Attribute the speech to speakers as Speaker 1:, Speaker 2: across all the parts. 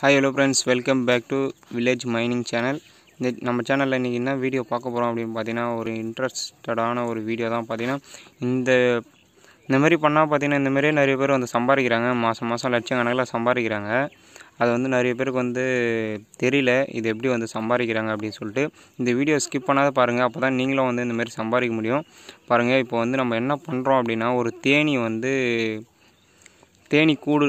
Speaker 1: hi hello friends welcome back to village mining channel இந்த நம்ம சேனலில் இன்றைக்கி என்ன வீடியோ பார்க்க போகிறோம் அப்படின்னு பார்த்தீங்கன்னா ஒரு இன்ட்ரெஸ்டடான ஒரு வீடியோ தான் பார்த்தீங்கன்னா இந்த இந்த மாதிரி பண்ணால் பார்த்தீங்கன்னா இந்த மாதிரியே நிறைய பேர் வந்து சம்பாதிக்கிறாங்க மாதம் மாதம் லட்சம் கணக்கில் சம்பாதிக்கிறாங்க அது வந்து நிறைய பேருக்கு வந்து தெரியல இது எப்படி வந்து சம்பாதிக்கிறாங்க அப்படின்னு சொல்லிட்டு இந்த வீடியோ ஸ்கிப் பண்ணாத பாருங்கள் அப்போ தான் நீங்களும் வந்து இந்தமாரி சம்பாதிக்க முடியும் பாருங்கள் இப்போ வந்து நம்ம என்ன பண்ணுறோம் அப்படின்னா ஒரு தேனி வந்து தேனி கூடு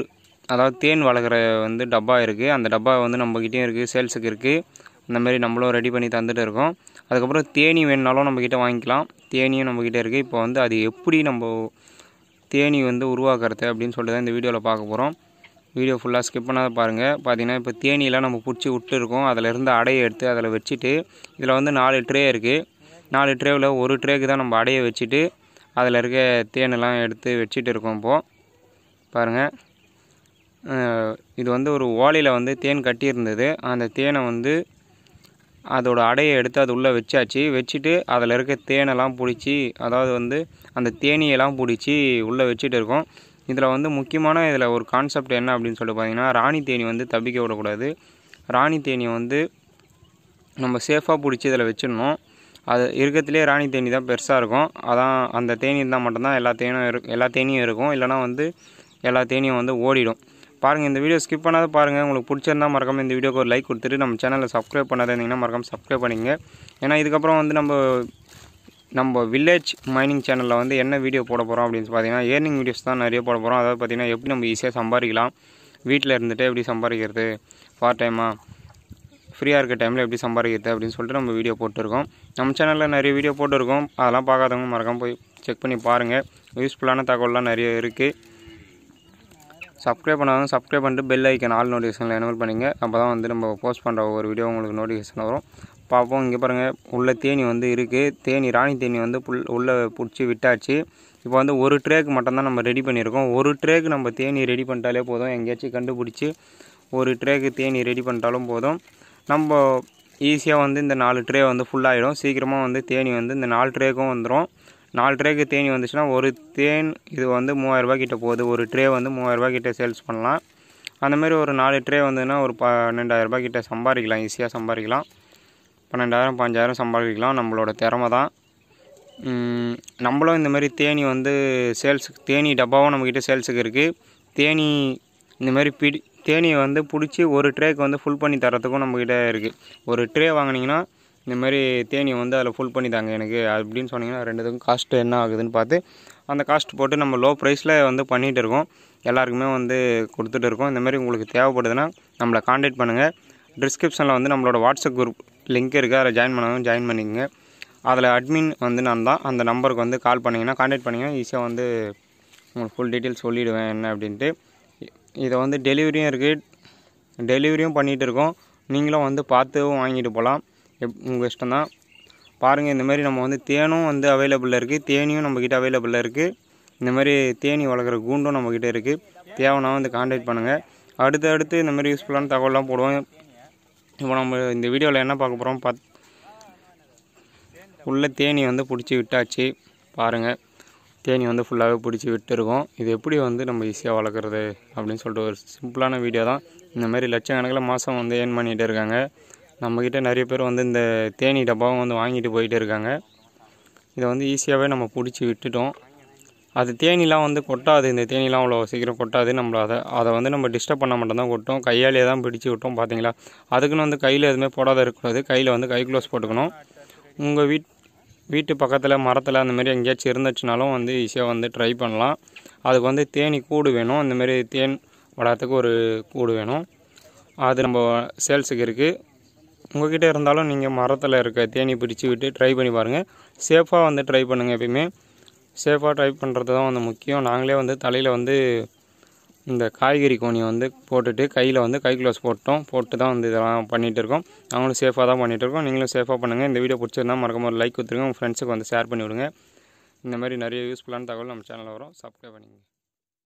Speaker 1: அதாவது தேன் வளர்க்குற வந்து டப்பா இருக்குது அந்த டப்பா வந்து நம்மக்கிட்டேயும் இருக்குது சேல்ஸுக்கு இருக்குது இந்த மாதிரி நம்மளும் ரெடி பண்ணி தந்துட்டு இருக்கோம் அதுக்கப்புறம் தேனி வேணுனாலும் நம்மக்கிட்ட வாங்கிக்கலாம் தேனியும் நம்மக்கிட்ட இருக்குது இப்போ வந்து அது எப்படி நம்ம தேனி வந்து உருவாக்குறது அப்படின்னு சொல்லிட்டு தான் இந்த வீடியோவில் பார்க்க போகிறோம் வீடியோ ஃபுல்லாக ஸ்கிப் பண்ணாத பாருங்கள் பார்த்தீங்கன்னா இப்போ தேனியெலாம் நம்ம பிடிச்சி விட்டுருக்கோம் அதில் இருந்து அடையை எடுத்து அதில் வச்சுட்டு இதில் வந்து நாலு ட்ரே இருக்குது நாலு ட்ரேவில் ஒரு ட்ரேக்கு தான் நம்ம அடையை வச்சுட்டு அதில் இருக்க தேனெல்லாம் எடுத்து வச்சுட்டு இருக்கோம் இப்போது பாருங்கள் இது வந்து ஒரு ஓலையில் வந்து தேன் கட்டியிருந்தது அந்த தேனை வந்து அதோடய அடையை எடுத்து அது உள்ளே வச்சாச்சு வச்சுட்டு அதில் இருக்க தேனெல்லாம் பிடிச்சி அதாவது வந்து அந்த தேனியெல்லாம் பிடிச்சி உள்ளே வச்சுட்டு இருக்கோம் இதில் வந்து முக்கியமான இதில் ஒரு கான்செப்ட் என்ன அப்படின்னு சொல்லிட்டு பார்த்தீங்கன்னா ராணி தேனி வந்து தப்பிக்க விடக்கூடாது ராணி தேனியை வந்து நம்ம சேஃபாக பிடிச்சி இதில் வச்சிடணும் அது இருக்கிறதுலே ராணி தேனி தான் பெருசாக இருக்கும் அதான் அந்த தேனி இருந்தால் மட்டும்தான் எல்லா தேனும் இரு எல்லா தேனியும் இருக்கும் இல்லைனா வந்து எல்லா தேனியும் வந்து ஓடிடும் பாருங்கள் இந்த வீடியோ ஸ்கிப் பண்ணாத பாருங்கள் உங்களுக்கு பிடிச்சிருந்தா மறக்காம இந்த வீடியோக்கு ஒரு லைக் கொடுத்துட்டு நம்ம சேனலில் சப்ஸ்கிரைப் பண்ணாத இருந்தீங்கன்னா மறக்காம சப்ஸ்கிரைப் பண்ணிங்க ஏன்னா இதுக்கப்புறம் வந்து நம்ம நம்ம வில்லேஜ் மைனிங் சேனலில் வந்து என்ன வீடியோ போட போகிறோம் அப்படின்னு பார்த்தீங்கன்னா ஏர்னிங் வீடியோஸ் தான் நிறைய போட போகிறோம் அதாவது பார்த்தீங்கன்னா எப்படி நம்ம ஈஸியாக சம்பாதிக்கலாம் வீட்டில் இருந்துட்டு எப்படி சம்பாதிக்கிறது பார்ட் டைமாக ஃப்ரீயாக இருக்க டைமில் எப்படி சம்பாதிக்கிறது அப்படின்னு சொல்லிட்டு நம்ம வீடியோ போட்டிருக்கோம் நம்ம சேனலில் நிறைய வீடியோ போட்டிருக்கோம் அதெல்லாம் பார்க்காதவங்க மறக்காம போய் செக் பண்ணி பாருங்கள் யூஸ்ஃபுல்லான தகவல்லாம் நிறைய இருக்குது சப்ஸ்கிரைப் பண்ணாலும் சப்ஸ்கிரைப் பண்ணிட்டு பெல் ஐக்கன் ஆல் நோட்டிஃபிகேஷனில் எனபிள் பண்ணிங்க அப்போ தான் வந்து நம்ம போஸ்ட் பண்ணுற ஒவ்வொரு வீடியோ உங்களுக்கு நோட்டிஃபிகேஷன் வரும் பார்ப்போம் இங்கே பாருங்கள் உள்ள தேனி வந்து இருக்குது தேனி ராணி தேனி வந்து புல் உள்ளே பிடிச்சி விட்டாச்சு இப்போ வந்து ஒரு ட்ரேக்கு மட்டும்தான் நம்ம ரெடி பண்ணியிருக்கோம் ஒரு ட்ரேக்கு நம்ம தேனி ரெடி பண்ணிட்டாலே போதும் எங்கேயாச்சும் கண்டுபிடிச்சி ஒரு ட்ரேக்கு தேனி ரெடி பண்ணிட்டாலும் போதும் நம்ம ஈஸியாக வந்து இந்த நாலு ட்ரே வந்து ஃபுல்லாகிடும் சீக்கிரமாக வந்து தேனி வந்து இந்த நாலு ட்ரேக்கும் வந்துடும் நாலு ட்ரேக்கு தேனி வந்துச்சுன்னா ஒரு தேன் இது வந்து மூவாயிரரூபா கிட்டே போகுது ஒரு ட்ரே வந்து மூவாயிரரூபா கிட்டே சேல்ஸ் பண்ணலாம் அந்தமாரி ஒரு நாலு ட்ரே வந்ததுன்னா ஒரு பன்னெண்டாயிரரூபா கிட்டே சம்பாதிக்கலாம் ஈஸியாக சம்பாதிக்கலாம் பன்னெண்டாயிரம் பஞ்சாயிரம் சம்பாதிக்கலாம் நம்மளோட திறமை தான் நம்மளும் இந்தமாரி தேனி வந்து சேல்ஸுக்கு தேனி டப்பாவும் நம்மக்கிட்ட சேல்ஸுக்கு இருக்குது தேனி இந்தமாரி பிடி தேனியை வந்து பிடிச்சி ஒரு ட்ரேக்கு வந்து ஃபுல் பண்ணி தரத்துக்கும் நம்மக்கிட்ட இருக்குது ஒரு ட்ரே வாங்கினீங்கன்னா இந்த மாதிரி தேனியை வந்து அதில் ஃபுல் பண்ணி தாங்க எனக்கு அப்படின்னு சொன்னீங்கன்னா ரெண்டுத்துக்கும் காஸ்ட்டு என்ன ஆகுதுன்னு பார்த்து அந்த காஸ்ட் போட்டு நம்ம லோ ப்ரைஸில் வந்து பண்ணிகிட்டு இருக்கோம் எல்லாருக்குமே வந்து கொடுத்துட்டு இருக்கோம் இந்த மாதிரி உங்களுக்கு தேவைப்படுதுன்னா நம்மளை காண்டாக்ட் பண்ணுங்கள் டிஸ்கிரிப்ஷனில் வந்து நம்மளோட வாட்ஸ்அப் குரூப் லிங்க் இருக்குது அதில் ஜாயின் பண்ணவும் ஜாயின் பண்ணிக்கங்க அதில் அட்மின் வந்து நான் தான் அந்த நம்பருக்கு வந்து கால் பண்ணிங்கன்னா காண்டாக்ட் பண்ணிங்கன்னா ஈஸியாக வந்து உங்களுக்கு ஃபுல் டீட்டெயில்ஸ் சொல்லிவிடுவேன் என்ன அப்படின்ட்டு இதை வந்து டெலிவரியும் இருக்குது டெலிவரியும் பண்ணிகிட்டு இருக்கோம் நீங்களும் வந்து பார்த்து வாங்கிட்டு போகலாம் எப் உங்கள் இஷ்டம் தான் பாருங்கள் இந்த மாதிரி நம்ம வந்து தேனும் வந்து அவைலபிளில் இருக்குது தேனியும் நம்மக்கிட்ட அவைலபிளில் இருக்குது இந்த மாதிரி தேனி வளர்க்குற கூண்டும் நம்மக்கிட்ட இருக்குது தேவைன்னா வந்து காண்டாக்ட் பண்ணுங்கள் அடுத்து அடுத்து இந்த மாதிரி யூஸ்ஃபுல்லான தகவல்லாம் போடுவோம் இப்போ நம்ம இந்த வீடியோவில் என்ன பார்க்க போகிறோம் பத் உள்ள தேனி வந்து பிடிச்சி விட்டாச்சு பாருங்கள் தேனி வந்து ஃபுல்லாகவே பிடிச்சி விட்டுருக்கோம் இது எப்படி வந்து நம்ம ஈஸியாக வளர்க்குறது அப்படின்னு சொல்லிட்டு ஒரு சிம்பிளான வீடியோ தான் இந்த மாதிரி லட்சக்கணக்கில் மாதம் வந்து ஏர்ன் பண்ணிகிட்டு இருக்காங்க நம்மக்கிட்ட நிறைய பேர் வந்து இந்த தேனி டப்பாவும் வந்து வாங்கிட்டு போயிட்டு இருக்காங்க இதை வந்து ஈஸியாகவே நம்ம பிடிச்சி விட்டுட்டோம் அது தேனிலாம் வந்து கொட்டாது இந்த தேனிலாம் அவ்வளோ சீக்கிரம் கொட்டாது நம்மள அதை அதை வந்து நம்ம டிஸ்டர்ப் பண்ண மட்டும் தான் கொட்டும் கையாலே தான் பிடிச்சி விட்டோம் பார்த்தீங்களா அதுக்குன்னு வந்து கையில் எதுவுமே போடாத இருக்கக்கூடாது கையில் வந்து கை க்ளோஸ் போட்டுக்கணும் உங்கள் வீட் வீட்டு பக்கத்தில் மரத்தில் அந்த மாதிரி எங்கேயாச்சும் இருந்துச்சுனாலும் வந்து ஈஸியாக வந்து ட்ரை பண்ணலாம் அதுக்கு வந்து தேனி கூடு வேணும் இந்தமாரி தேன் வளர்த்துக்கு ஒரு கூடு வேணும் அது நம்ம சேல்ஸுக்கு இருக்குது உங்கள்கிட்ட இருந்தாலும் நீங்கள் மரத்தில் இருக்க தேனி பிடிச்சி விட்டு ட்ரை பண்ணி பாருங்கள் சேஃபாக வந்து ட்ரை பண்ணுங்கள் எப்பயுமே சேஃபாக ட்ரை பண்ணுறது தான் வந்து முக்கியம் நாங்களே வந்து தலையில் வந்து இந்த காய்கறி கோணியை வந்து போட்டுட்டு கையில் வந்து கை க்ளவுஸ் போட்டோம் போட்டு தான் வந்து இதெல்லாம் பண்ணிகிட்டு இருக்கோம் நாங்களும் சேஃபாக தான் பண்ணிகிட்டு இருக்கோம் நீங்களும் சேஃபாக பண்ணுங்கள் இந்த வீடியோ பிடிச்சிருந்தா மறக்காம லைக் கொடுத்துருங்க உங்கள் ஃப்ரெண்ட்ஸுக்கு வந்து ஷேர் பண்ணிவிடுங்க இந்த மாதிரி நிறைய யூஸ்ஃபுல்லான தகவல் நம்ம சேனலில் வரும் சப்ஸ்கிரைப் பண்ணிங்க